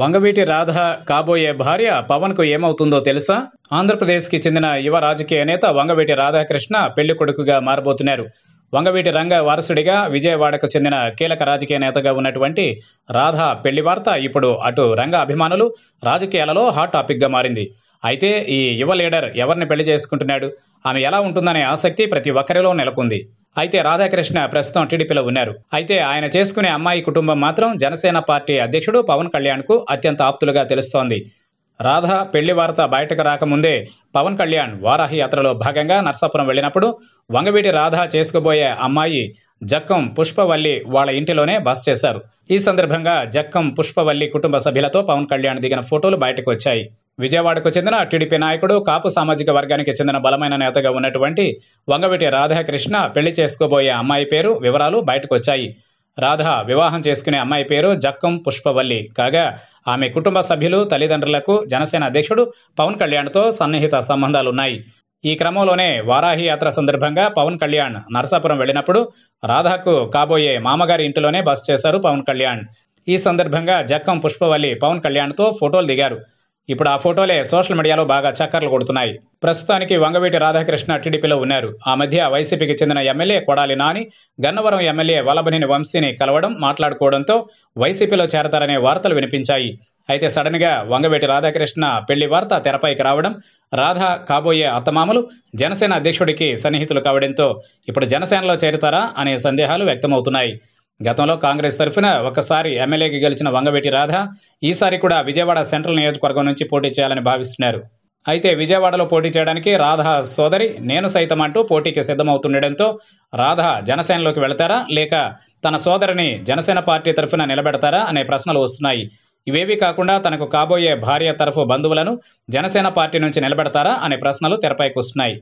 వంగవీటి రాధ కాబోయే భార్య పవన్కు ఏమవుతుందో తెలుసా ఆంధ్రప్రదేశ్కి చెందిన యువ రాజకీయ నేత వంగవీటి రాధాకృష్ణ పెళ్లి కొడుకుగా మారబోతున్నారు వంగవీటి రంగ వారసుడిగా విజయవాడకు చెందిన కీలక రాజకీయ నేతగా ఉన్నటువంటి రాధ పెళ్లి వార్త ఇప్పుడు అటు రంగ అభిమానులు రాజకీయాలలో హాట్ టాపిక్గా మారింది అయితే ఈ యువ లీడర్ ఎవరిని పెళ్లి చేసుకుంటున్నాడు ఆమె ఎలా ఉంటుందనే ఆసక్తి ప్రతి ఒక్కరిలో నెలకొంది అయితే రాధాకృష్ణ ప్రస్తుతం టీడీపీలో ఉన్నారు అయితే ఆయన చేసుకునే అమ్మాయి కుటుంబం మాత్రం జనసేన పార్టీ అధ్యక్షుడు పవన్ కళ్యాణ్కు అత్యంత ఆప్తులుగా తెలుస్తోంది రాధ పెళ్లి వార్త బయటకు రాకముందే పవన్ కళ్యాణ్ వారాహి యాత్రలో భాగంగా నర్సాపురం వెళ్ళినప్పుడు వంగవీటి రాధ చేసుకుబోయే అమ్మాయి జక్కం పుష్పవల్లి వాళ్ళ ఇంటిలోనే బస్ చేశారు ఈ సందర్భంగా జక్కం పుష్పవల్లి కుటుంబ సభ్యులతో పవన్ కళ్యాణ్ దిగిన ఫోటోలు బయటకు వచ్చాయి విజయవాడకు చెందిన టీడీపీ నాయకుడు కాపు సామాజిక వర్గానికి చెందిన బలమైన నేతగా ఉన్నటువంటి వంగవెటి రాధాకృష్ణ పెళ్లి చేసుకోబోయే అమ్మాయి పేరు వివరాలు బయటకు వచ్చాయి రాధ వివాహం చేసుకునే అమ్మాయి పేరు జక్కం పుష్పవల్లి కాగా ఆమె కుటుంబ సభ్యులు తల్లిదండ్రులకు జనసేన అధ్యక్షుడు పవన్ కళ్యాణ్తో సన్నిహిత సంబంధాలున్నాయి ఈ క్రమంలోనే వారాహి యాత్ర సందర్భంగా పవన్ కళ్యాణ్ నరసాపురం వెళ్ళినప్పుడు రాధాకు కాబోయే మామగారి ఇంటిలోనే బస చేశారు పవన్ కళ్యాణ్ ఈ సందర్భంగా జక్కం పుష్పవల్లి పవన్ కళ్యాణ్తో ఫోటోలు దిగారు ఇప్పుడు ఆ ఫోటోలే సోషల్ మీడియాలో బాగా చక్కర్లు కొడుతున్నాయి ప్రస్తుతానికి వంగవీటి రాధాకృష్ణ టీడీపీలో ఉన్నారు ఆ మధ్య వైసీపీకి చెందిన ఎమ్మెల్యే కొడాలి నాని గన్నవరం ఎమ్మెల్యే వలబనేని వంశీని కలవడం మాట్లాడుకోవడంతో వైసీపీలో చేరతారనే వార్తలు వినిపించాయి అయితే సడన్గా వంగవేటి రాధాకృష్ణ పెళ్లి వార్త తెరపైకి రావడం రాధా కాబోయే అత్తమామలు జనసేన అధ్యక్షుడికి సన్నిహితులు కావడంతో ఇప్పుడు జనసేనలో చేరుతారా అనే సందేహాలు వ్యక్తమవుతున్నాయి గతంలో కాంగ్రెస్ తరఫున ఒకసారి ఎమ్మెల్యేకి గెలిచిన వంగవేటి రాధ ఈసారి కూడా విజయవాడ సెంట్రల్ నియోజకవర్గం నుంచి పోటీ చేయాలని భావిస్తున్నారు అయితే విజయవాడలో పోటీ చేయడానికి రాధ సోదరి నేను సైతం అంటూ పోటీకి సిద్ధమవుతుండడంతో రాధ జనసేనలోకి వెళతారా లేక తన సోదరిని జనసేన పార్టీ తరఫున నిలబెడతారా అనే ప్రశ్నలు వస్తున్నాయి ఇవేవి కాకుండా తనకు కాబోయే భార్య తరఫు బంధువులను జనసేన పార్టీ నుంచి నిలబెడతారా అనే ప్రశ్నలు తెరపైకి వస్తున్నాయి